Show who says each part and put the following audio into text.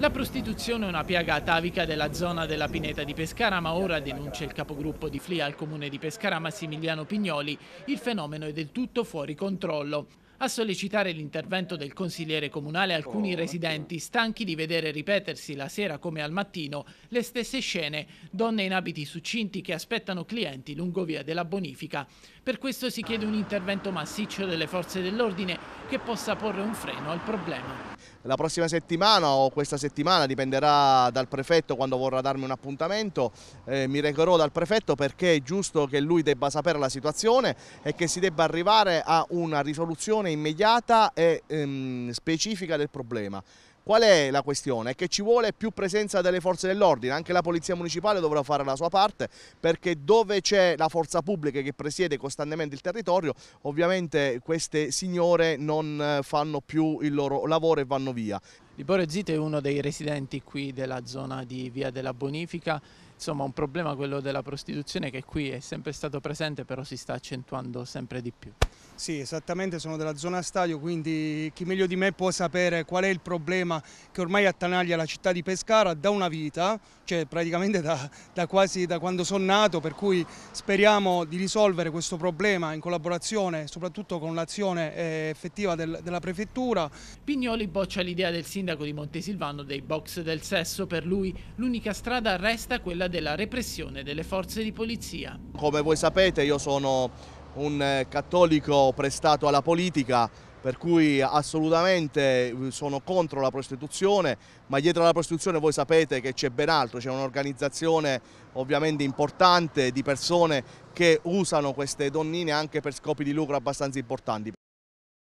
Speaker 1: La prostituzione è una piaga atavica della zona della Pineta di Pescara, ma ora, denuncia il capogruppo di FLIA al comune di Pescara Massimiliano Pignoli, il fenomeno è del tutto fuori controllo. A sollecitare l'intervento del consigliere comunale alcuni oh, residenti, stanchi di vedere ripetersi la sera come al mattino le stesse scene, donne in abiti succinti che aspettano clienti lungo via della bonifica. Per questo si chiede un intervento massiccio delle forze dell'ordine che possa porre un freno al problema
Speaker 2: la prossima settimana o questa settimana, dipenderà dal prefetto quando vorrà darmi un appuntamento, eh, mi recherò dal prefetto perché è giusto che lui debba sapere la situazione e che si debba arrivare a una risoluzione immediata e ehm, specifica del problema. Qual è la questione? È che ci vuole più presenza delle forze dell'ordine, anche la Polizia Municipale dovrà fare la sua parte perché dove c'è la forza pubblica che presiede costantemente il territorio, ovviamente queste signore non eh, fanno più il loro lavoro e vanno via. Liborio Zito è uno
Speaker 1: dei residenti qui della zona di Via della Bonifica, insomma un problema quello della
Speaker 3: prostituzione che qui è sempre stato
Speaker 1: presente però si sta accentuando sempre di più. Sì,
Speaker 3: esattamente, sono della zona stadio, quindi chi meglio di me può sapere qual è il problema che ormai attanaglia la città di Pescara da una vita, cioè praticamente da, da quasi da quando sono nato, per cui speriamo di risolvere questo problema in collaborazione soprattutto con l'azione eh, effettiva del, della prefettura.
Speaker 1: Pignoli boccia l'idea del sindaco di
Speaker 3: Montesilvano
Speaker 1: dei box del sesso, per lui l'unica strada resta quella della repressione delle forze di polizia.
Speaker 2: Come voi sapete io sono un eh, cattolico prestato alla politica per cui assolutamente eh, sono contro la prostituzione, ma dietro alla prostituzione voi sapete che c'è ben altro, c'è un'organizzazione ovviamente importante di persone che usano queste donnine anche per scopi di lucro abbastanza importanti.